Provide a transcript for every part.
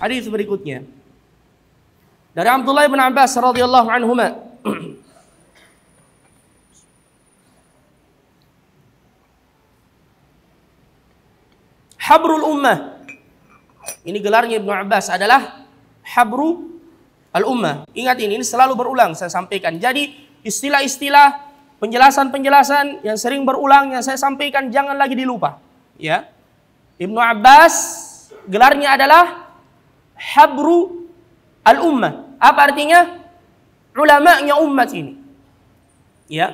Hadis berikutnya dari Abdullah bin Abbas radhiyallahu anhu Habrul Ummah ini gelarnya Ibnu Abbas adalah Habru Al-Ummah. Ingat ini, ini selalu berulang saya sampaikan. Jadi istilah-istilah, penjelasan-penjelasan yang sering berulang yang saya sampaikan jangan lagi dilupa. Ya, Ibnu Abbas gelarnya adalah habru al-ummah. Apa artinya? Ulama'nya umat ini. Ya.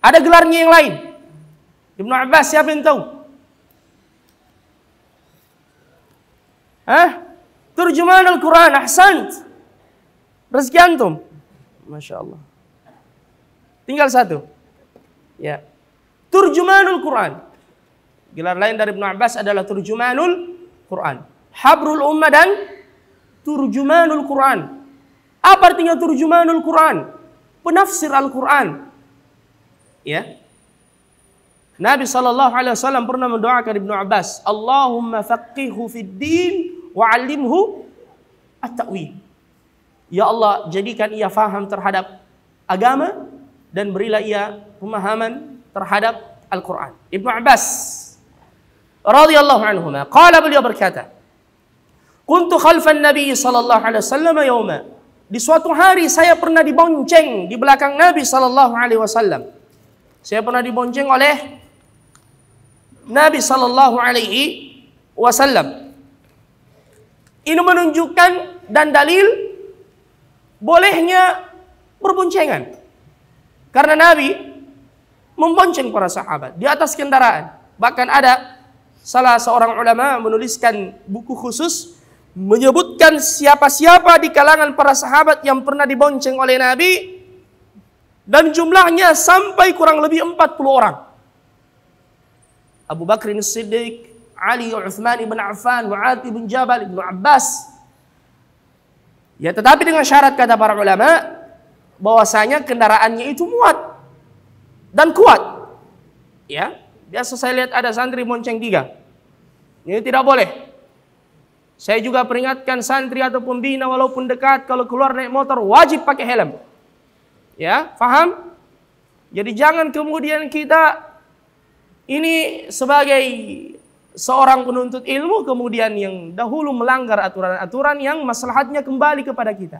Ada gelarnya yang lain. Ibnu Abbas siapa yang tahu? Hah? Terjemahan Al-Quran, ahsant. Rezeki antum. Masya Allah. Tinggal satu. Ya. Al Quran. Gelar lain dari Ibn Abbas adalah Al Quran. Habrul Ummah dan Turjumanul Quran. Apa artinya Turjumanul Quran? Penafsir Al-Quran. Ya. Nabi Sallallahu Alaihi Wasallam pernah mendoakan Ibnu Abbas, Allahumma faqihu fid din wa alimhu at-ta'wil. Ya Allah, jadikan ia faham terhadap agama dan berilah ia pemahaman terhadap Al-Quran. Ibnu Abbas radhiyallahu anhu, qala beliau berkata, Kuntu khalfan Nabi sallallahu alaihi wasallam yauma. Di suatu hari saya pernah dibonceng di belakang Nabi sallallahu alaihi wasallam. Saya pernah dibonceng oleh Nabi sallallahu alaihi wasallam. Ini menunjukkan dan dalil bolehnya berboncengan. Karena Nabi membonceng para sahabat di atas kendaraan. Bahkan ada salah seorang ulama menuliskan buku khusus menyebutkan siapa-siapa di kalangan para sahabat yang pernah dibonceng oleh Nabi dan jumlahnya sampai kurang lebih 40 orang. Abu Bakr Siddiq, Ali Uthman ibn Affan, Wa'ad ibn Jabal ibn Abbas. Ya tetapi dengan syarat kata para ulama bahwasanya kendaraannya itu muat dan kuat. Ya, biasa saya lihat ada santri monceng tiga. Ini ya, tidak boleh. Saya juga peringatkan santri atau pembina walaupun dekat kalau keluar naik motor wajib pakai helm. Ya, faham? Jadi jangan kemudian kita ini sebagai seorang penuntut ilmu kemudian yang dahulu melanggar aturan-aturan yang maslahatnya kembali kepada kita.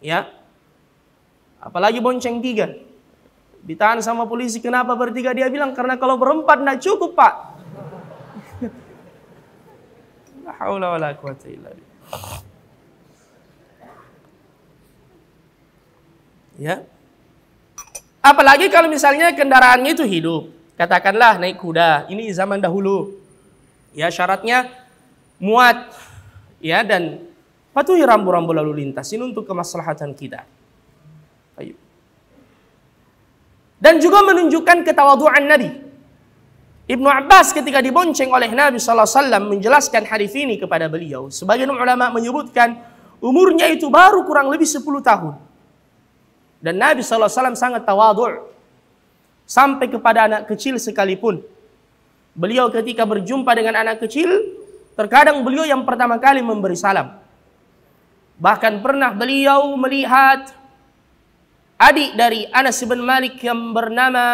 Ya. Apalagi bonceng tiga. Ditahan sama polisi kenapa bertiga? Dia bilang karena kalau berempat tidak cukup pak. La haula wala quwata illa billah. Ya. Apalagi kalau misalnya kendaraannya itu hidup. Katakanlah naik kuda. Ini zaman dahulu. Ya, syaratnya muat ya dan patuhi rambu-rambu lalu lintas ini untuk kemaslahatan kita. Ayo. Dan juga menunjukkan ketawaduan Nabi Ibnu Abbas ketika dibonceng oleh Nabi SAW menjelaskan hadis ini kepada beliau. Sebagian ulama menyebutkan umurnya itu baru kurang lebih 10 tahun. Dan Nabi SAW sangat tawadur sampai kepada anak kecil sekalipun. Beliau ketika berjumpa dengan anak kecil, terkadang beliau yang pertama kali memberi salam. Bahkan pernah beliau melihat adik dari Anas bin Malik yang bernama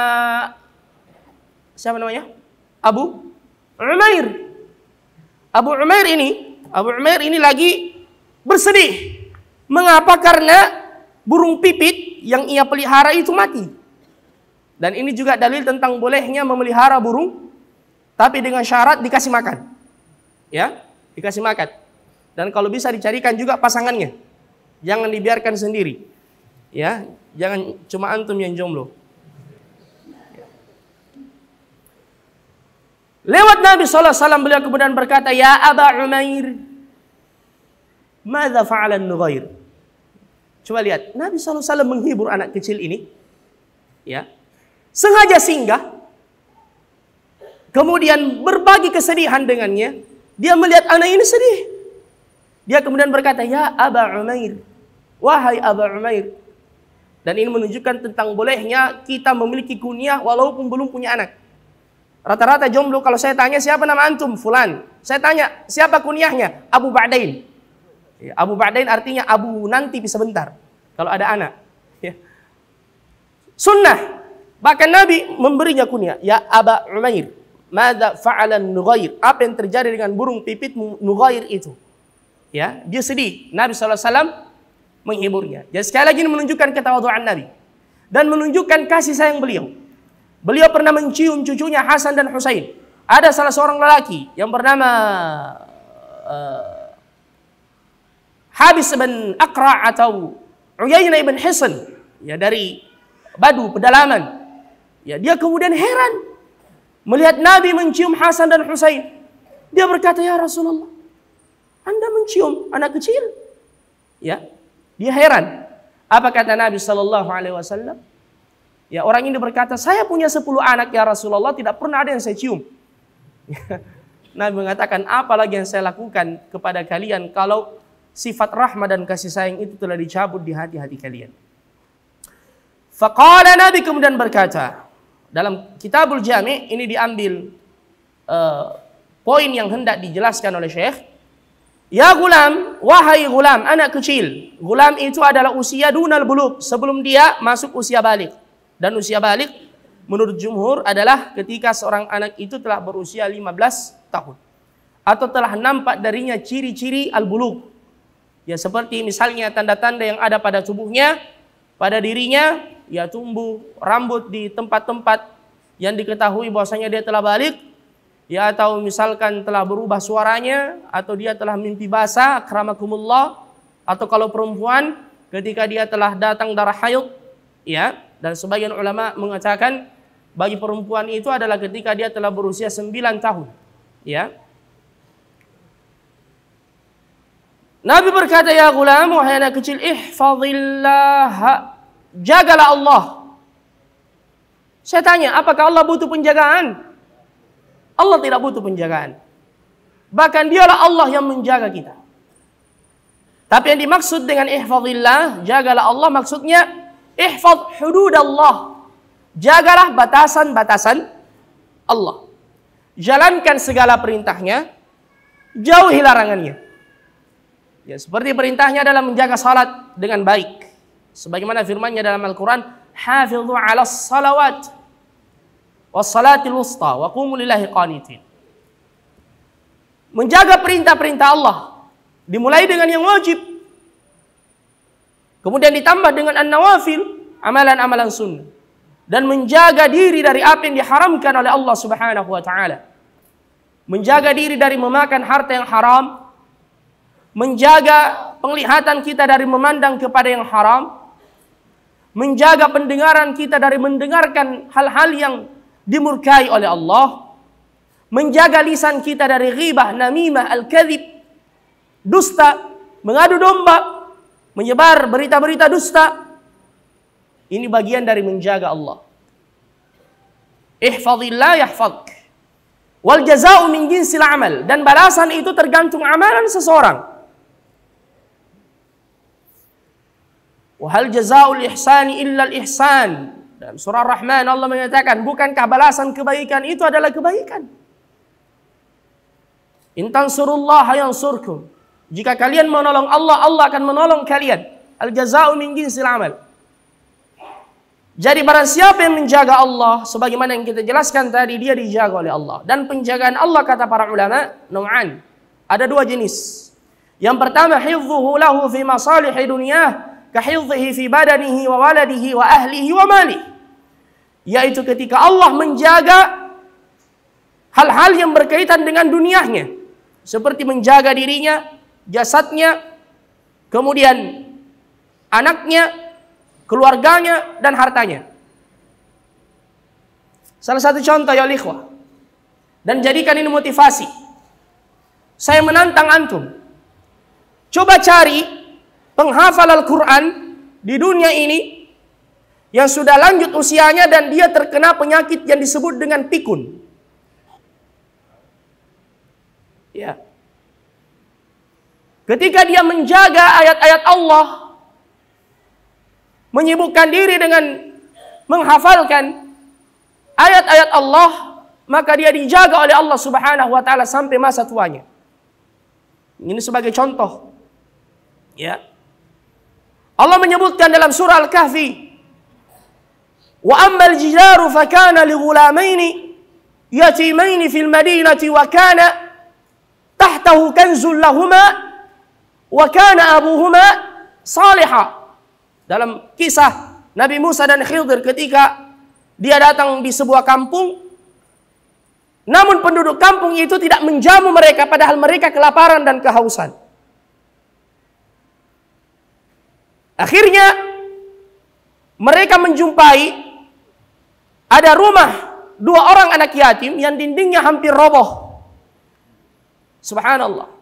siapa namanya? Abu Umair. Abu Umair ini, Abu Umair ini lagi bersedih. Mengapa? Karena burung pipit yang ia pelihara itu mati. Dan ini juga dalil tentang bolehnya memelihara burung tapi dengan syarat dikasih makan. Ya, dikasih makan. Dan kalau bisa dicarikan juga pasangannya. Jangan dibiarkan sendiri. Ya, jangan cuma antum yang jomblo. Lewat Nabi SAW beliau kemudian berkata, Ya Aba Umair, Mada fa'alan Nubair? Coba lihat, Nabi SAW menghibur anak kecil ini. ya Sengaja singgah. Kemudian berbagi kesedihan dengannya. Dia melihat anak ini sedih. Dia kemudian berkata, Ya Aba Umair, Wahai Aba Umair. Dan ini menunjukkan tentang bolehnya kita memiliki kunyah walaupun belum punya anak. Rata-rata jomblo kalau saya tanya siapa nama antum? Fulan. Saya tanya siapa kunyahnya? Abu Ba'dain. Ya, Abu Ba'dain artinya Abu nanti bisa bentar. Kalau ada anak. Ya. Sunnah. Bahkan Nabi memberinya kunyah. Ya Aba Umair. Mada fa'alan nugair. Apa yang terjadi dengan burung pipit Nugair itu? Ya, dia sedih. Nabi SAW menghiburnya. Jadi sekali lagi menunjukkan ketawaduan Nabi. Dan menunjukkan kasih sayang beliau. Beliau pernah mencium cucunya Hasan dan Husain. Ada salah seorang lelaki yang bernama uh, Habis bin Akra atau Uyainah bin Hisan ya dari Badu pedalaman. Ya dia kemudian heran melihat Nabi mencium Hasan dan Husain. Dia berkata, "Ya Rasulullah, Anda mencium anak kecil?" Ya. Dia heran. Apa kata Nabi sallallahu alaihi wasallam? Ya, orang ini berkata, saya punya 10 anak ya Rasulullah, tidak pernah ada yang saya cium. Nabi mengatakan, apa lagi yang saya lakukan kepada kalian kalau sifat rahmat dan kasih sayang itu telah dicabut di hati-hati kalian. Faqala Nabi kemudian berkata, dalam kitabul jami ini diambil uh, poin yang hendak dijelaskan oleh Syekh. Ya gulam, wahai gulam, anak kecil. Gulam itu adalah usia dunal buluk, sebelum dia masuk usia balik. Dan usia balik menurut jumhur adalah ketika seorang anak itu telah berusia 15 tahun. Atau telah nampak darinya ciri-ciri al-bulug. Ya seperti misalnya tanda-tanda yang ada pada tubuhnya, pada dirinya, ya tumbuh rambut di tempat-tempat yang diketahui bahwasanya dia telah balik, ya atau misalkan telah berubah suaranya, atau dia telah mimpi basah, akramakumullah, atau kalau perempuan ketika dia telah datang darah hayut ya dan sebagian ulama mengatakan bagi perempuan itu adalah ketika dia telah berusia 9 tahun. Ya. Nabi berkata, "Ya gulam, wahai anak kecil, ihfazillah." Jagalah Allah. Saya tanya, apakah Allah butuh penjagaan? Allah tidak butuh penjagaan. Bahkan dialah Allah yang menjaga kita. Tapi yang dimaksud dengan ihfazillah, jagalah Allah maksudnya Ihfad Allah, Jagalah batasan-batasan Allah. Jalankan segala perintahnya, jauhi larangannya. Ya, seperti perintahnya dalam menjaga salat dengan baik. Sebagaimana firmannya dalam Al-Qur'an, "Hafidhu 'alas salawat wa salatil wusta wa qumu lillahi qanitin." Menjaga perintah-perintah Allah dimulai dengan yang wajib Kemudian ditambah dengan an-nawafil, amalan-amalan sunnah. Dan menjaga diri dari apa yang diharamkan oleh Allah Subhanahu wa taala. Menjaga diri dari memakan harta yang haram, menjaga penglihatan kita dari memandang kepada yang haram, menjaga pendengaran kita dari mendengarkan hal-hal yang dimurkai oleh Allah, menjaga lisan kita dari ghibah, namimah, al-kadhib, dusta, mengadu domba, menyebar berita-berita dusta. Ini bagian dari menjaga Allah. Ihfadillah yahfadk. Wal jaza'u min jinsil amal. Dan balasan itu tergantung amalan seseorang. Wahal jaza'ul ihsan illa ihsan Dalam surah Rahman Allah mengatakan, bukankah balasan kebaikan itu adalah kebaikan? Intan surullah yang surkum. Jika kalian menolong Allah, Allah akan menolong kalian. Al-jaza'u min jinsil amal. Jadi barang siapa yang menjaga Allah sebagaimana yang kita jelaskan tadi dia dijaga oleh Allah dan penjagaan Allah kata para ulama nu'an ada dua jenis. Yang pertama hifdhuhu lahu fi masalih dunyah ka hifdhihi fi badanihi wa waladihi wa ahlihi wa mali. Yaitu ketika Allah menjaga hal-hal yang berkaitan dengan dunianya seperti menjaga dirinya, jasadnya, kemudian anaknya, keluarganya, dan hartanya. Salah satu contoh ya ikhwah. Dan jadikan ini motivasi. Saya menantang antum. Coba cari penghafal Al-Quran di dunia ini yang sudah lanjut usianya dan dia terkena penyakit yang disebut dengan pikun. Ya, Ketika dia menjaga ayat-ayat Allah, menyibukkan diri dengan menghafalkan ayat-ayat Allah, maka dia dijaga oleh Allah Subhanahu wa taala sampai masa tuanya. Ini sebagai contoh. Ya. Allah menyebutkan dalam surah Al-Kahfi, "Wa ammal jidaru fakana li ghulamaini yatimaini fil madinati wa kana tahtahu kanzul wa kana abuhuma salihah. Dalam kisah Nabi Musa dan Khidir ketika dia datang di sebuah kampung namun penduduk kampung itu tidak menjamu mereka padahal mereka kelaparan dan kehausan. Akhirnya mereka menjumpai ada rumah dua orang anak yatim yang dindingnya hampir roboh. Subhanallah.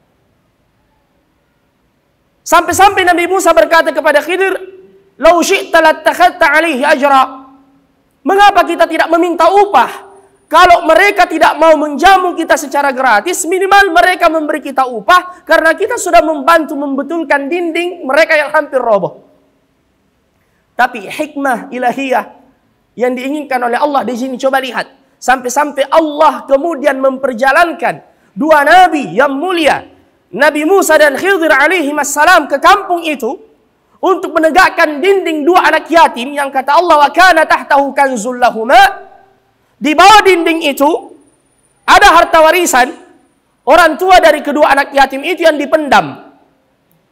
Sampai-sampai Nabi Musa berkata kepada Khidir, "Lau syi'ta lattakhadta 'alaihi ajra." Mengapa kita tidak meminta upah? Kalau mereka tidak mau menjamu kita secara gratis, minimal mereka memberi kita upah karena kita sudah membantu membetulkan dinding mereka yang hampir roboh. Tapi hikmah ilahiyah yang diinginkan oleh Allah di sini coba lihat. Sampai-sampai Allah kemudian memperjalankan dua nabi yang mulia Nabi Musa dan Khidir alaihi mas-salam ke kampung itu untuk menegakkan dinding dua anak yatim yang kata Allah wa kana tahtahu kanzullahuma di bawah dinding itu ada harta warisan orang tua dari kedua anak yatim itu yang dipendam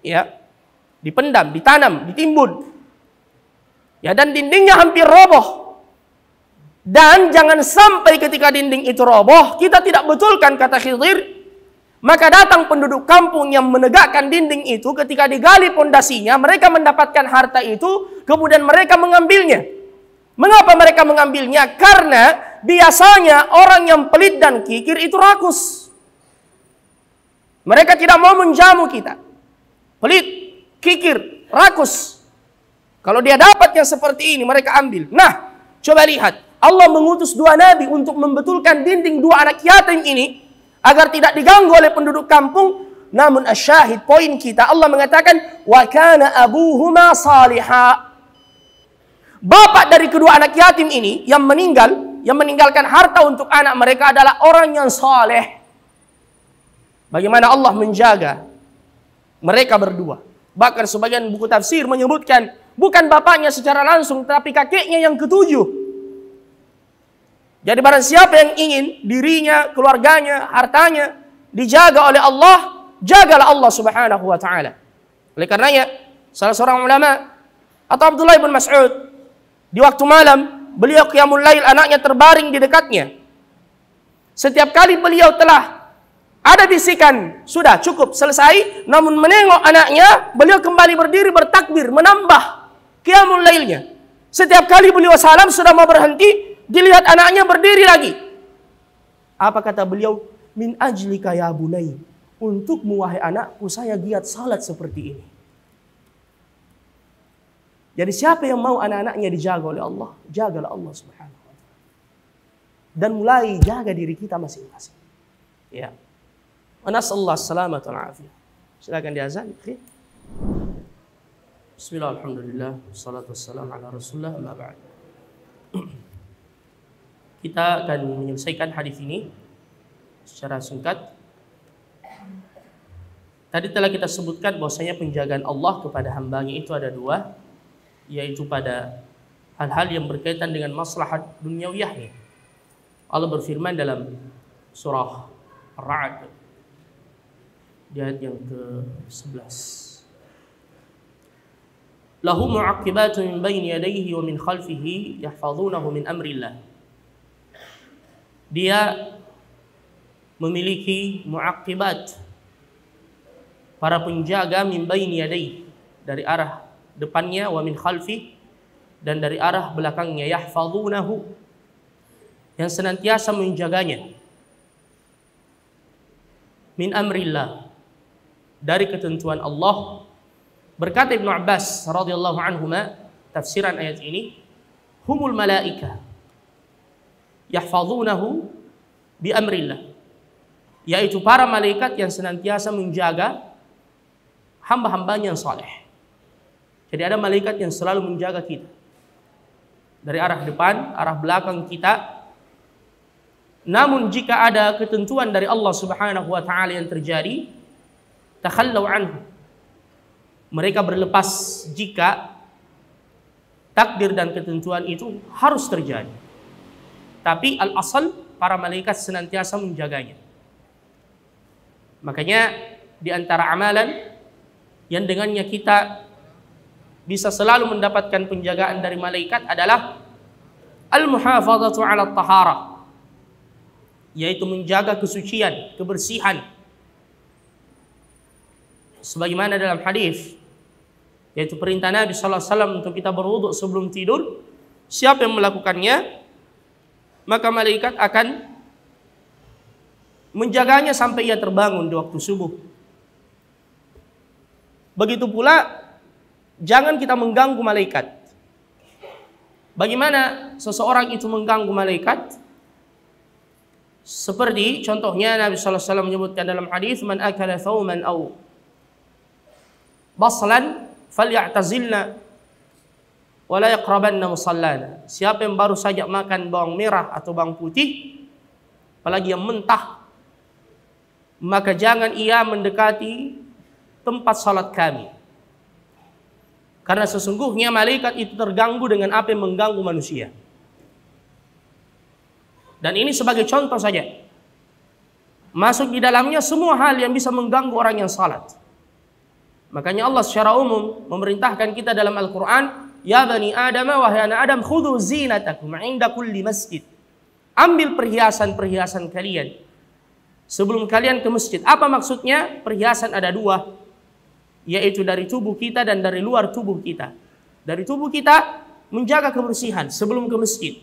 ya dipendam ditanam ditimbun ya dan dindingnya hampir roboh dan jangan sampai ketika dinding itu roboh kita tidak betulkan kata Khidir maka datang penduduk kampung yang menegakkan dinding itu ketika digali pondasinya, mereka mendapatkan harta itu, kemudian mereka mengambilnya. Mengapa mereka mengambilnya? Karena biasanya orang yang pelit dan kikir itu rakus. Mereka tidak mau menjamu kita. Pelit, kikir, rakus. Kalau dia dapat yang seperti ini, mereka ambil. Nah, coba lihat. Allah mengutus dua nabi untuk membetulkan dinding dua anak yatim ini agar tidak diganggu oleh penduduk kampung. Namun asyahid poin kita Allah mengatakan wa kana abuhuma saliha. Bapak dari kedua anak yatim ini yang meninggal, yang meninggalkan harta untuk anak mereka adalah orang yang saleh. Bagaimana Allah menjaga mereka berdua. Bahkan sebagian buku tafsir menyebutkan bukan bapaknya secara langsung tapi kakeknya yang ketujuh jadi barang siapa yang ingin dirinya, keluarganya, hartanya dijaga oleh Allah, jagalah Allah Subhanahu wa taala. Oleh karenanya, salah seorang ulama atau Abdullah bin Mas'ud di waktu malam beliau qiyamul lail anaknya terbaring di dekatnya. Setiap kali beliau telah ada bisikan, sudah cukup selesai, namun menengok anaknya, beliau kembali berdiri bertakbir, menambah qiyamul lailnya. Setiap kali beliau salam sudah mau berhenti, Dilihat anaknya berdiri lagi. Apa kata beliau? Min ajli kaya bunai. Untuk muahai anakku saya giat salat seperti ini. Jadi siapa yang mau anak-anaknya dijaga oleh Allah? Jagalah Allah subhanahu wa ta'ala. Dan mulai jaga diri kita masing-masing. Ya. Anasallah salamat wa afiyah. Silakan diazan. Ya. Bismillah, alhamdulillah, salatu salam ala rasulullah, ma ba'd. Kita akan menyelesaikan hadis ini secara singkat. Tadi telah kita sebutkan bahwasanya penjagaan Allah kepada hambanya itu ada dua, yaitu pada hal-hal yang berkaitan dengan maslahat duniawiyahnya. Allah berfirman dalam surah Ra'd di ayat yang ke-11. Lahu mu'aqibatun min bayni yadayhi wa min khalfihi من min amrillah dia memiliki muakibat para penjaga mimbaini ini yadai dari arah depannya wa min khalfi dan dari arah belakangnya yahfazunahu yang senantiasa menjaganya min amrillah dari ketentuan Allah berkata Ibnu Abbas radhiyallahu anhuma tafsiran ayat ini humul malaika yahfazunahu bi amrillah yaitu para malaikat yang senantiasa menjaga hamba-hambanya yang saleh. Jadi ada malaikat yang selalu menjaga kita. Dari arah depan, arah belakang kita. Namun jika ada ketentuan dari Allah Subhanahu wa taala yang terjadi, takhallau anhu. Mereka berlepas jika takdir dan ketentuan itu harus terjadi. Tapi al-asal para malaikat senantiasa menjaganya. Makanya di antara amalan yang dengannya kita bisa selalu mendapatkan penjagaan dari malaikat adalah al-muhafadzatu 'ala tahara yaitu menjaga kesucian, kebersihan. Sebagaimana dalam hadis yaitu perintah Nabi sallallahu alaihi wasallam untuk kita berwudu sebelum tidur, siapa yang melakukannya? maka malaikat akan menjaganya sampai ia terbangun di waktu subuh. Begitu pula jangan kita mengganggu malaikat. Bagaimana seseorang itu mengganggu malaikat? Seperti contohnya Nabi SAW alaihi wasallam menyebutkan dalam hadis man akala thawman aw baslan falyatazilna wala yaqrabanna musallana. Siapa yang baru saja makan bawang merah atau bawang putih apalagi yang mentah maka jangan ia mendekati tempat salat kami. Karena sesungguhnya malaikat itu terganggu dengan apa yang mengganggu manusia. Dan ini sebagai contoh saja. Masuk di dalamnya semua hal yang bisa mengganggu orang yang salat. Makanya Allah secara umum memerintahkan kita dalam Al-Quran Ya Bani Adam, wahai anak Adam, khudhu zinatakum inda kulli masjid. Ambil perhiasan-perhiasan kalian. Sebelum kalian ke masjid. Apa maksudnya? Perhiasan ada dua. Yaitu dari tubuh kita dan dari luar tubuh kita. Dari tubuh kita menjaga kebersihan sebelum ke masjid.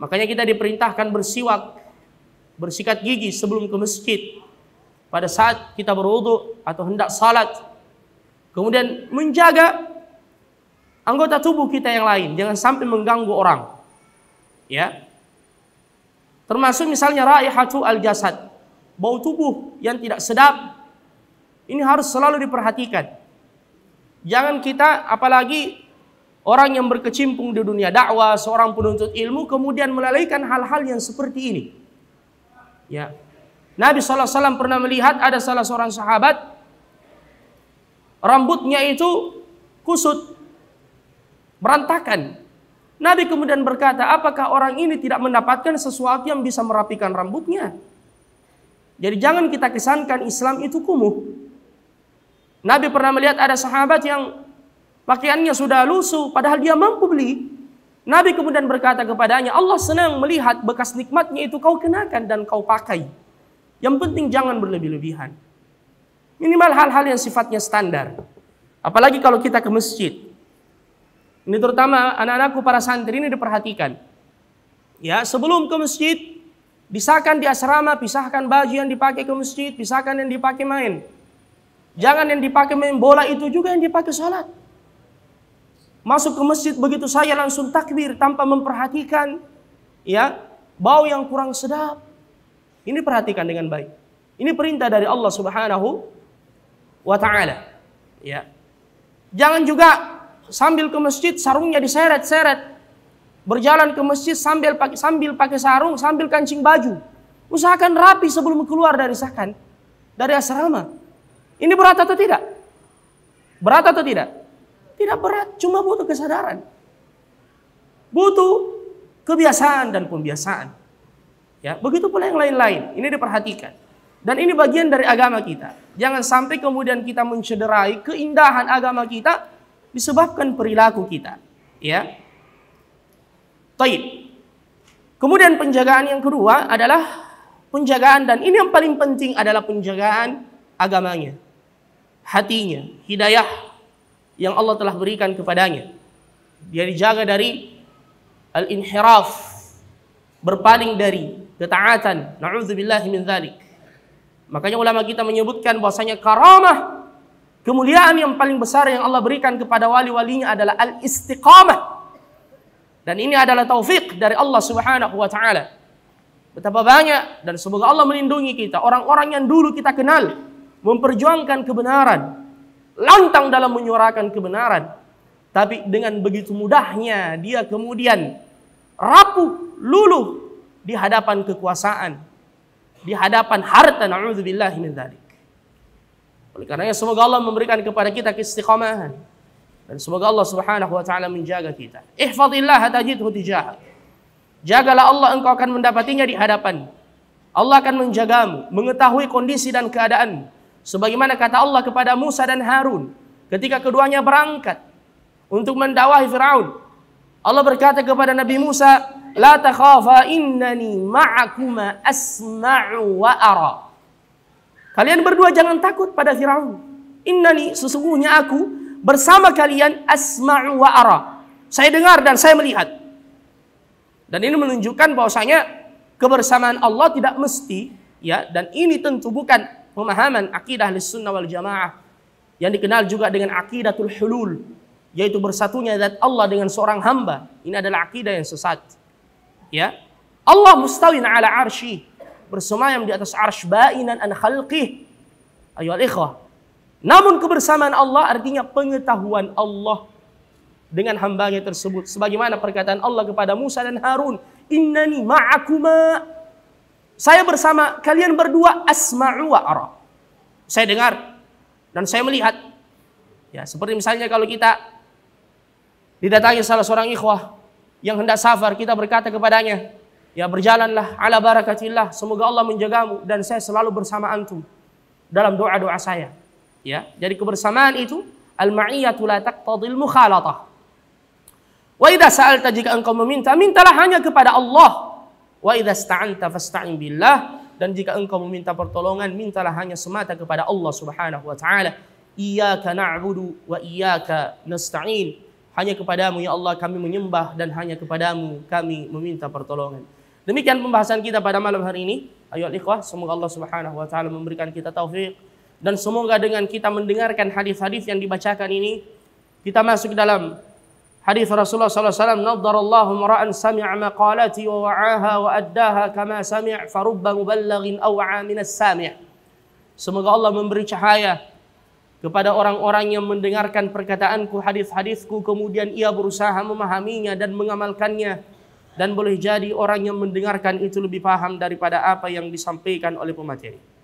Makanya kita diperintahkan bersiwak, bersikat gigi sebelum ke masjid. Pada saat kita berwudu atau hendak salat. Kemudian menjaga anggota tubuh kita yang lain, jangan sampai mengganggu orang. Ya. Termasuk misalnya raihatu al-jasad, bau tubuh yang tidak sedap. Ini harus selalu diperhatikan. Jangan kita apalagi orang yang berkecimpung di dunia dakwah, seorang penuntut ilmu kemudian melalaikan hal-hal yang seperti ini. Ya. Nabi SAW pernah melihat ada salah seorang sahabat rambutnya itu kusut berantakan. Nabi kemudian berkata, apakah orang ini tidak mendapatkan sesuatu yang bisa merapikan rambutnya? Jadi jangan kita kesankan Islam itu kumuh. Nabi pernah melihat ada sahabat yang pakaiannya sudah lusuh, padahal dia mampu beli. Nabi kemudian berkata kepadanya, Allah senang melihat bekas nikmatnya itu kau kenakan dan kau pakai. Yang penting jangan berlebih-lebihan. Minimal hal-hal yang sifatnya standar. Apalagi kalau kita ke masjid. Ini terutama anak-anakku para santri ini diperhatikan. Ya, sebelum ke masjid, pisahkan di asrama, pisahkan baju yang dipakai ke masjid, pisahkan yang dipakai main. Jangan yang dipakai main bola itu juga yang dipakai sholat. Masuk ke masjid begitu saya langsung takbir tanpa memperhatikan ya bau yang kurang sedap. Ini perhatikan dengan baik. Ini perintah dari Allah Subhanahu wa taala. Ya. Jangan juga sambil ke masjid sarungnya diseret-seret. Berjalan ke masjid sambil pakai sambil pakai sarung, sambil kancing baju. Usahakan rapi sebelum keluar dari sakan, dari asrama. Ini berat atau tidak? Berat atau tidak? Tidak berat, cuma butuh kesadaran. Butuh kebiasaan dan pembiasaan. Ya, begitu pula yang lain-lain. Ini diperhatikan. Dan ini bagian dari agama kita. Jangan sampai kemudian kita mencederai keindahan agama kita disebabkan perilaku kita. Ya. Taib. Kemudian penjagaan yang kedua adalah penjagaan dan ini yang paling penting adalah penjagaan agamanya, hatinya, hidayah yang Allah telah berikan kepadanya. Dia dijaga dari al-inhiraf, berpaling dari ketaatan. na'udzubillahi min Makanya ulama kita menyebutkan bahwasanya karamah Kemuliaan yang paling besar yang Allah berikan kepada wali-walinya adalah al-istiqamah. Dan ini adalah taufik dari Allah Subhanahu wa taala. Betapa banyak dan semoga Allah melindungi kita orang-orang yang dulu kita kenal memperjuangkan kebenaran, lantang dalam menyuarakan kebenaran, tapi dengan begitu mudahnya dia kemudian rapuh, luluh di hadapan kekuasaan, di hadapan harta. Nauzubillah min dzalik. Oleh karenanya semoga Allah memberikan kepada kita keistiqamahan. Dan semoga Allah subhanahu wa ta'ala menjaga kita. Ihfadillah tajidhu tijahak. Jagalah Allah engkau akan mendapatinya di hadapan. Allah akan menjagamu, mengetahui kondisi dan keadaan. Sebagaimana kata Allah kepada Musa dan Harun ketika keduanya berangkat untuk mendakwahi Firaun. Allah berkata kepada Nabi Musa, "La takhafa innani ma'akuma asma'u wa ara." Kalian berdua jangan takut pada Firaun. Innani sesungguhnya aku bersama kalian asma'u wa ara. Saya dengar dan saya melihat. Dan ini menunjukkan bahwasanya kebersamaan Allah tidak mesti ya dan ini tentu bukan pemahaman akidah sunnah wal jamaah yang dikenal juga dengan akidatul hulul yaitu bersatunya zat Allah dengan seorang hamba ini adalah akidah yang sesat ya Allah mustawin ala arsyih bersemayam di atas arsh bainan an khalqih. Ayo ikhwah. Namun kebersamaan Allah artinya pengetahuan Allah dengan hambanya tersebut. Sebagaimana perkataan Allah kepada Musa dan Harun. Innani ma'akuma. Saya bersama kalian berdua asma'u wa ara. Saya dengar dan saya melihat. Ya, seperti misalnya kalau kita didatangi salah seorang ikhwah yang hendak safar, kita berkata kepadanya, Ya berjalanlah ala barakatillah. Semoga Allah menjagamu dan saya selalu bersama antum dalam doa-doa saya. Ya, jadi kebersamaan itu al-ma'iyatu la taqtadil mukhalatah. Wa idza sa'alta jika engkau meminta, mintalah hanya kepada Allah. Wa idza sta'anta fasta'in billah dan jika engkau meminta pertolongan, mintalah hanya semata kepada Allah Subhanahu wa taala. Iyyaka na'budu wa iyyaka nasta'in. Hanya kepadamu ya Allah kami menyembah dan hanya kepadamu kami meminta pertolongan. Demikian pembahasan kita pada malam hari ini. Ayo ikhwah, semoga Allah Subhanahu wa taala memberikan kita taufik dan semoga dengan kita mendengarkan hadis-hadis yang dibacakan ini kita masuk dalam hadis Rasulullah sallallahu alaihi wasallam nadarallahu mar'an sami'a maqalati wa wa'aha wa addaha kama sami' farubba muballighin aw'a as-sami'. Semoga Allah memberi cahaya kepada orang-orang yang mendengarkan perkataanku, hadis-hadisku, kemudian ia berusaha memahaminya dan mengamalkannya dan boleh jadi orang yang mendengarkan itu lebih paham daripada apa yang disampaikan oleh pemateri.